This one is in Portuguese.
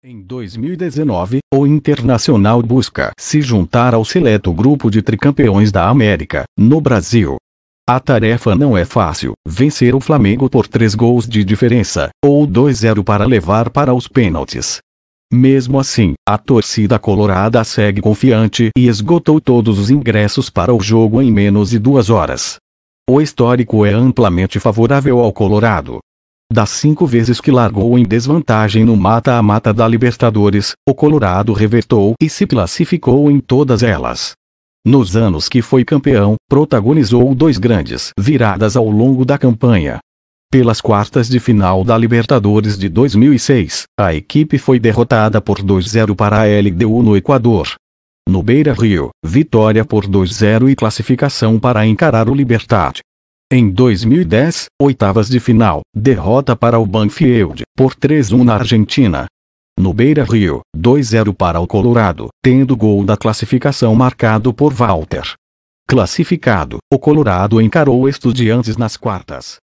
Em 2019, o Internacional busca se juntar ao seleto grupo de tricampeões da América, no Brasil. A tarefa não é fácil, vencer o Flamengo por 3 gols de diferença, ou 2-0 para levar para os pênaltis. Mesmo assim, a torcida colorada segue confiante e esgotou todos os ingressos para o jogo em menos de duas horas. O histórico é amplamente favorável ao Colorado, das cinco vezes que largou em desvantagem no mata a mata da Libertadores, o Colorado revertou e se classificou em todas elas. Nos anos que foi campeão, protagonizou dois grandes viradas ao longo da campanha. Pelas quartas de final da Libertadores de 2006, a equipe foi derrotada por 2-0 para a LDU no Equador. No Beira Rio, vitória por 2-0 e classificação para encarar o Libertad. Em 2010, oitavas de final, derrota para o Banfield, por 3-1 na Argentina. No Beira Rio, 2-0 para o Colorado, tendo gol da classificação marcado por Walter. Classificado, o Colorado encarou o Estudiantes nas quartas.